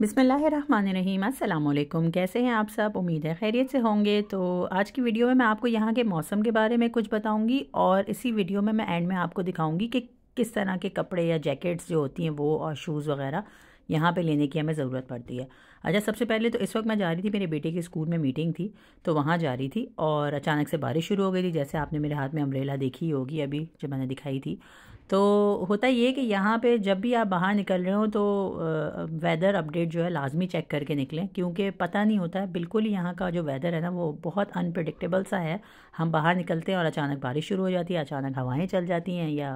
बिसमीम अल्लाम कैसे हैं आप सब उम्मीद है खैरियत से होंगे तो आज की वीडियो में मैं आपको यहाँ के मौसम के बारे में कुछ बताऊँगी और इसी वीडियो में मैं एंड में आपको दिखाऊँगी कि किस तरह के कपड़े या जैकेट्स जो होती हैं वो और शूज़ वगैरह यहाँ पे लेने की हमें ज़रूरत पड़ती है अच्छा सबसे पहले तो इस वक्त मैं जा रही थी मेरे बेटे के स्कूल में मीटिंग थी तो वहाँ जा रही थी और अचानक से बारिश शुरू हो गई थी जैसे आपने मेरे हाथ में अम्ब्रेला देखी होगी अभी जब मैंने दिखाई थी तो होता ये कि यहाँ पे जब भी आप बाहर निकल रहे हो तो वेदर अपडेट जो है लाजमी चेक करके निकलें क्योंकि पता नहीं होता है बिल्कुल ही यहाँ का जो वेदर है ना वो बहुत अनप्रडिक्टेबल सा है हम बाहर निकलते हैं और अचानक बारिश शुरू हो जाती है अचानक हवाएं चल जाती हैं या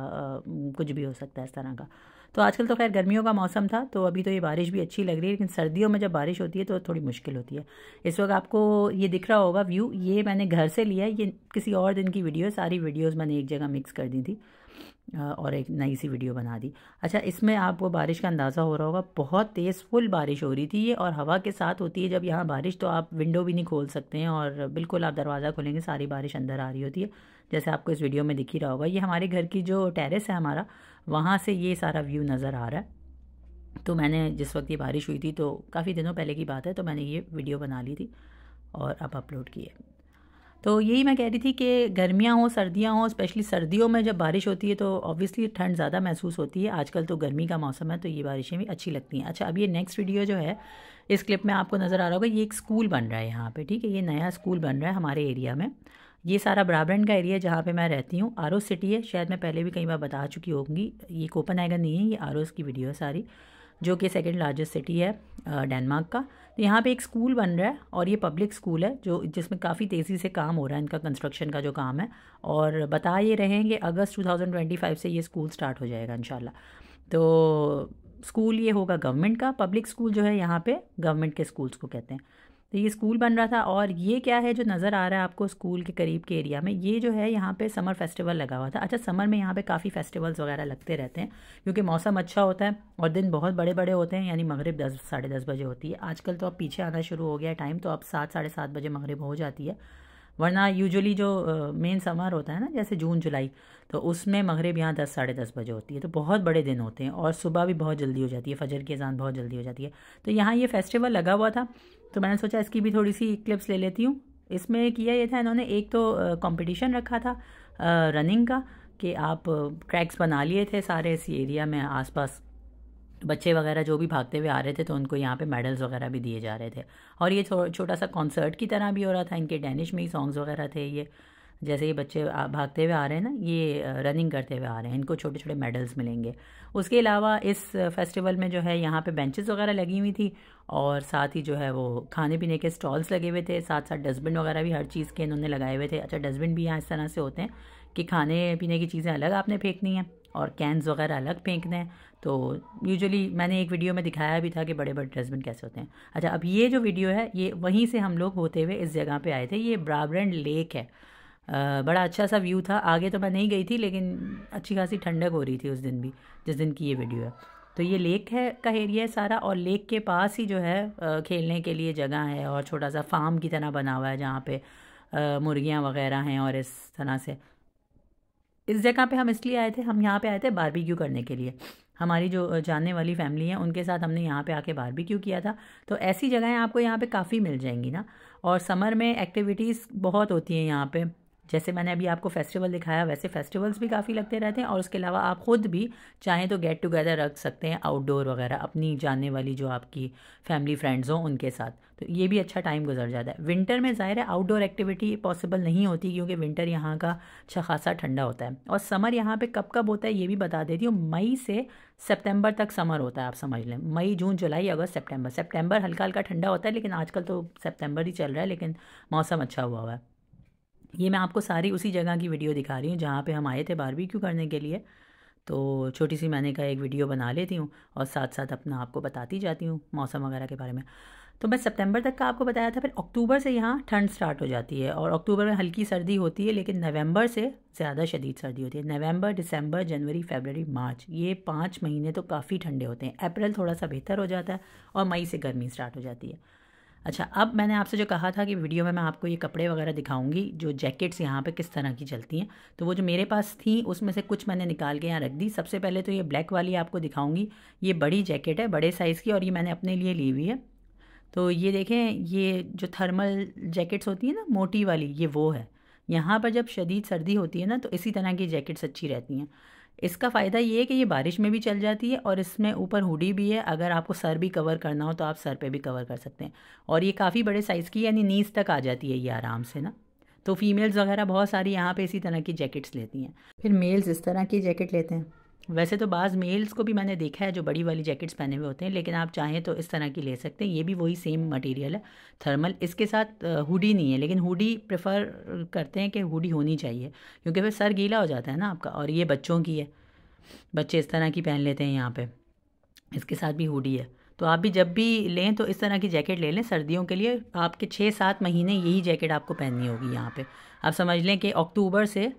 कुछ भी हो सकता है इस तरह का तो आजकल तो खैर गर्मियों का मौसम था तो अभी तो ये बारिश भी अच्छी लग रही है लेकिन सर्दियों में जब बारिश होती है तो थोड़ी मुश्किल होती है इस वक्त आपको ये दिख रहा होगा व्यू ये मैंने घर से लिया है ये किसी और दिन की वीडियो सारी वीडियोज़ मैंने एक जगह मिक्स कर दी थी और एक नई सी वीडियो बना दी अच्छा इसमें आपको बारिश का अंदाज़ा हो रहा होगा बहुत तेज़ फुल बारिश हो रही थी ये और हवा के साथ होती है जब यहाँ बारिश तो आप विंडो भी नहीं खोल सकते हैं और बिल्कुल आप दरवाज़ा खोलेंगे सारी बारिश अंदर आ रही होती है जैसे आपको इस वीडियो में दिख ही रहा होगा ये हमारे घर की जो टेरेस है हमारा वहाँ से ये सारा व्यू नज़र आ रहा है तो मैंने जिस वक्त ये बारिश हुई थी तो काफ़ी दिनों पहले की बात है तो मैंने ये वीडियो बना ली थी और अब अपलोड की है तो यही मैं कह रही थी कि गर्मियाँ हों सर्दियाँ हों स्पेशली सर्दियों में जब बारिश होती है तो ऑब्वियसली ठंड ज़्यादा महसूस होती है आजकल तो गर्मी का मौसम है तो ये बारिशें भी अच्छी लगती हैं अच्छा अब ये नेक्स्ट वीडियो जो है इस क्लिप में आपको नज़र आ रहा होगा ये एक स्कूल बन रहा है यहाँ पर ठीक है ये नया स्कूल बन रहा है हमारे एरिया में ये सारा ब्राबरैंड का एरिया जहाँ पर मैं रहती हूँ आर सिटी है शायद मैं पहले भी कई बार बता चुकी होंगी ये कोपन नहीं है ये आर की वीडियो है सारी जो कि सेकेंड लार्जेस्ट सिटी है डेनमार्क का तो यहाँ पे एक स्कूल बन रहा है और ये पब्लिक स्कूल है जो जिसमें काफ़ी तेज़ी से काम हो रहा है इनका कंस्ट्रक्शन का जो काम है और बता ये रहे हैं कि अगस्त 2025 से ये स्कूल स्टार्ट हो जाएगा इन तो स्कूल ये होगा गवर्नमेंट का पब्लिक स्कूल जो है यहाँ पे गवर्नमेंट के स्कूल्स को कहते हैं तो ये स्कूल बन रहा था और ये क्या है जो नज़र आ रहा है आपको स्कूल के करीब के एरिया में ये जो है यहाँ पे समर फेस्टिवल लगा हुआ था अच्छा समर में यहाँ पे काफ़ी फेस्टिवल्स वगैरह लगते रहते हैं क्योंकि मौसम अच्छा होता है और दिन बहुत बड़े बड़े होते हैं यानी मगरब दस साढ़े दस बजे होती है आजकल तो अब पीछे आना शुरू हो गया है टाइम तो अब सात साढ़े सात बजे मगरब हो जाती है वरना यूजुअली जो मेन समर होता है ना जैसे जून जुलाई तो उसमें मगरब यहाँ दस साढ़े दस बजे होती है तो बहुत बड़े दिन होते हैं और सुबह भी बहुत जल्दी हो जाती है फजर की अजान बहुत जल्दी हो जाती है तो यहाँ ये फेस्टिवल लगा हुआ था तो मैंने सोचा इसकी भी थोड़ी सी क्लिप्स ले लेती हूँ इसमें किया ये था इन्होंने एक तो uh, रखा था रनिंग का कि आप ट्रैक्स बना लिए थे सारे इस एरिया में आसपास बच्चे वगैरह जो भी भागते हुए आ रहे थे तो उनको यहाँ पे मेडल्स वगैरह भी दिए जा रहे थे और ये छोटा सा कॉन्सर्ट की तरह भी हो रहा था इनके डैनिश में ही सॉन्ग्स वगैरह थे ये जैसे ये बच्चे भागते हुए आ रहे हैं ना ये रनिंग करते हुए आ रहे हैं इनको छोटे छोटे मेडल्स मिलेंगे उसके अलावा इस फेस्टिवल में जो है यहाँ पे बेंचेस वगैरह लगी हुई थी और साथ ही जो है वो खाने पीने के स्टॉल्स लगे हुए थे साथ साथ डस्टबिन वगैरह भी हर चीज़ के इन्होंने लगाए हुए थे अच्छा डस्टबिन भी यहाँ इस तरह से होते हैं कि खाने पीने की चीज़ें अलग आपने फेंकनी है और कैंस वगैरह अलग फेंक दें तो यूजुअली मैंने एक वीडियो में दिखाया भी था कि बड़े बड़े डस्टबिन कैसे होते हैं अच्छा अब ये जो वीडियो है ये वहीं से हम लोग होते हुए इस जगह पे आए थे ये ब्राब्रेंड लेक है आ, बड़ा अच्छा सा व्यू था आगे तो मैं नहीं गई थी लेकिन अच्छी खासी ठंडक हो रही थी उस दिन भी जिस दिन की ये वीडियो है तो ये लेक है का एरिया है सारा और लेक के पास ही जो है खेलने के लिए जगह है और छोटा सा फार्म की तरह बना हुआ है जहाँ पे मुर्गियाँ वगैरह हैं और इस तरह से इस जगह पे हम इसलिए आए थे हम यहाँ पे आए थे बारबेक्यू करने के लिए हमारी जो जानने वाली फैमिली है उनके साथ हमने यहाँ पे आके बारबेक्यू किया था तो ऐसी जगहें आपको यहाँ पे काफ़ी मिल जाएंगी ना और समर में एक्टिविटीज़ बहुत होती हैं यहाँ पे जैसे मैंने अभी आपको फेस्टिवल दिखाया वैसे फेस्टिवल्स भी काफ़ी लगते रहते हैं और उसके अलावा आप ख़ुद भी चाहें तो गेट टुगेदर रख सकते हैं आउटडोर वगैरह अपनी जानने वाली जो आपकी फैमिली फ्रेंड्स हों उनके साथ तो ये भी अच्छा टाइम गुजर जाता है विंटर में ज़ाहिर है आउटडोर एक्टिविटी पॉसिबल नहीं होती क्योंकि विंटर यहाँ का अच्छा खासा ठंडा होता है और समर यहाँ पर कब कब होता है ये भी बता देती हूँ मई से सेप्टेम्बर तक समर होता है आप समझ लें मई जून जुलाई अगस्त सेप्टेम्बर सेप्टेम्बर हल्का हल्का ठंडा होता है लेकिन आजकल तो सेप्टेम्बर ही चल रहा है लेकिन मौसम अच्छा हुआ हुआ है ये मैं आपको सारी उसी जगह की वीडियो दिखा रही हूँ जहाँ पे हम आए थे बारबेक्यू करने के लिए तो छोटी सी मैंने कहा एक वीडियो बना लेती हूँ और साथ साथ अपना आपको बताती जाती हूँ मौसम वगैरह के बारे में तो मैं सितंबर तक का आपको बताया था फिर अक्टूबर से यहाँ ठंड स्टार्ट हो जाती है और अक्टूबर में हल्की सर्दी होती है लेकिन नवंबर से ज़्यादा शदीद सर्दी होती है नवंबर दिसंबर जनवरी फरवरी मार्च ये पाँच महीने तो काफ़ी ठंडे होते हैं अप्रैल थोड़ा सा बेहतर हो जाता है और मई से गर्मी स्टार्ट हो जाती है अच्छा अब मैंने आपसे जो कहा था कि वीडियो में मैं आपको ये कपड़े वगैरह दिखाऊंगी जो जैकेट्स यहाँ पे किस तरह की चलती हैं तो वो जो मेरे पास थी उसमें से कुछ मैंने निकाल के यहाँ रख दी सबसे पहले तो ये ब्लैक वाली आपको दिखाऊंगी ये बड़ी जैकेट है बड़े साइज़ की और ये मैंने अपने लिए ली हुई है तो ये देखें ये जो थर्मल जैकेट्स होती हैं ना मोटी वाली ये वो है यहाँ पर जब शदीद सर्दी होती है ना तो इसी तरह की जैकेट्स अच्छी रहती हैं इसका फ़ायदा ये है कि ये बारिश में भी चल जाती है और इसमें ऊपर हुडी भी है अगर आपको सर भी कवर करना हो तो आप सर पे भी कवर कर सकते हैं और ये काफ़ी बड़े साइज़ की यानी नीज तक आ जाती है ये आराम से ना तो फीमेल्स वगैरह बहुत सारी यहाँ पे इसी तरह की जैकेट्स लेती हैं फिर मेल्स इस तरह की जैकेट लेते हैं वैसे तो बाज़ मेल्स को भी मैंने देखा है जो बड़ी वाली जैकेट्स पहने हुए होते हैं लेकिन आप चाहें तो इस तरह की ले सकते हैं ये भी वही सेम मटेरियल है थर्मल इसके साथ हुडी नहीं है लेकिन हुडी प्रेफर करते हैं कि हुडी होनी चाहिए क्योंकि फिर सर गीला हो जाता है ना आपका और ये बच्चों की है बच्चे इस तरह की पहन लेते हैं यहाँ पर इसके साथ भी हुडी है तो आप भी जब भी लें तो इस तरह की जैकेट ले लें सर्दियों के लिए आपके छः सात महीने यही जैकेट आपको पहननी होगी यहाँ पर आप समझ लें कि अक्टूबर से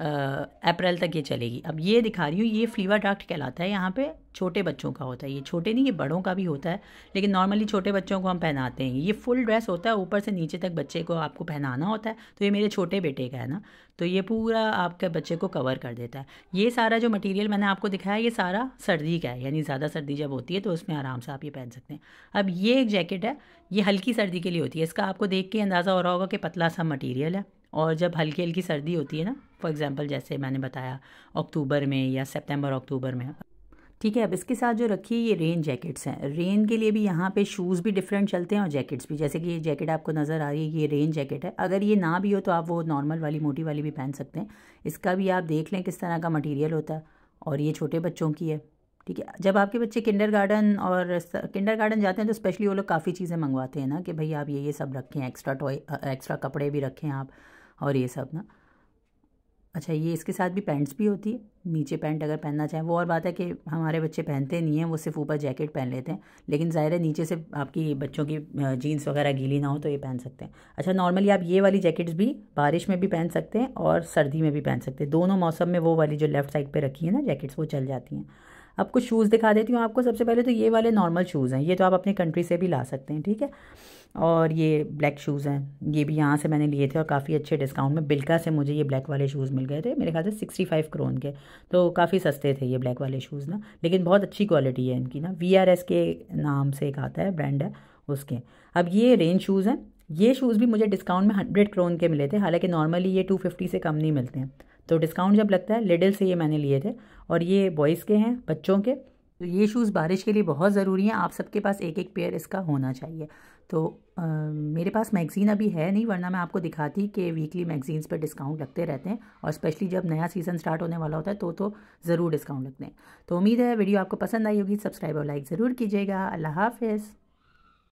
अप्रैल तक ये चलेगी अब ये दिखा रही हूँ ये फीवर ड्राफ्ट कहलाता है यहाँ पे छोटे बच्चों का होता है ये छोटे नहीं ये बड़ों का भी होता है लेकिन नॉर्मली छोटे बच्चों को हम पहनाते हैं ये फुल ड्रेस होता है ऊपर से नीचे तक बच्चे को आपको पहनाना होता है तो ये मेरे छोटे बेटे का है ना तो ये पूरा आपके बच्चे को कवर कर देता है ये सारा जो मटेरियल मैंने आपको दिखाया ये सारा सर्दी का है यानी ज़्यादा सर्दी जब होती है तो उसमें आराम से आप ये पहन सकते हैं अब ये एक जैकेट है ये हल्की सर्दी के लिए होती है इसका आपको देख के अंदाज़ा हो रहा होगा कि पतला सा मटीरियल है और जब हल्की हल्की सर्दी होती है ना फॉर एग्ज़ाम्पल जैसे मैंने बताया अक्टूबर में या सितंबर अक्टूबर में ठीक है अब इसके साथ जो रखी है ये रेन जैकेट्स हैं रेन के लिए भी यहाँ पे शूज़ भी डिफरेंट चलते हैं और जैकेट्स भी जैसे कि ये जैकेट आपको नज़र आ रही है ये रेन जैकेट है अगर ये ना भी हो तो आप वो नॉर्मल वाली मोटी वाली भी पहन सकते हैं इसका भी आप देख लें किस तरह का मटीरियल होता है और ये छोटे बच्चों की है ठीक है जब आपके बच्चे किंडर गार्डन और किंडर गार्डन जाते हैं तो स्पेशली वो लोग काफ़ी चीज़ें मंगवाते हैं ना कि भाई आप ये ये सब रखें एक्स्ट्रा टॉय एक्स्ट्रा कपड़े भी रखें आप और ये सब ना अच्छा ये इसके साथ भी पैंट्स भी होती है नीचे पैंट अगर पहनना चाहें वो और बात है कि हमारे बच्चे पहनते नहीं हैं वो सिर्फ ऊपर जैकेट पहन लेते हैं लेकिन ज़ाहिर है नीचे से आपकी बच्चों की जीन्स वगैरह गीली ना हो तो ये पहन सकते हैं अच्छा नॉर्मली आप ये वाली जैकेट्स भी बारिश में भी पहन सकते हैं और सर्दी में भी पहन सकते हैं दोनों मौसम में वो वाली जो लेफ़्ट साइड पर रखी है ना जैकेट्स वो चल जाती हैं आपको शूज़ दिखा देती हूँ आपको सबसे पहले तो ये वाले नॉर्मल शूज़ हैं ये तो आप अपनी कंट्री से भी ला सकते हैं ठीक है और ये ब्लैक शूज़ हैं ये भी यहाँ से मैंने लिए थे और काफ़ी अच्छे डिस्काउंट में बिल्का से मुझे ये ब्लैक वाले शूज़ मिल गए थे मेरे ख्याल से सिक्सटी फाइव क्रोन के तो काफ़ी सस्ते थे ये ब्लैक वाले शूज़ ना लेकिन बहुत अच्छी क्वालिटी है इनकी ना वी आर एस के नाम से एक आता है ब्रांड है उसके अब ये रेंज शूज़ हैं ये शूज़ भी मुझे डिस्काउंट में हंड्रेड क्रोन के मिले थे हालांकि नॉर्मली ये टू फिफ्टी से कम नहीं मिलते हैं तो डिस्काउंट जब लगता है लिडिल से ये मैंने लिए थे और ये बॉयज़ के हैं बच्चों के तो ये शूज़ बारिश के लिए बहुत ज़रूरी हैं आप सबके पास एक एक पेयर इसका होना चाहिए तो आ, मेरे पास मैगज़ीन अभी है नहीं वरना मैं आपको दिखाती कि वीकली मैगज़ीन्स पर डिस्काउंट लगते रहते हैं और स्पेशली जब नया सीज़न स्टार्ट होने वाला होता है तो तो ज़रूर डिस्काउंट लगते हैं तो उम्मीद है वीडियो आपको पसंद आई होगी सब्सक्राइब और लाइक ज़रूर कीजिएगा अल्लाह हाफिज़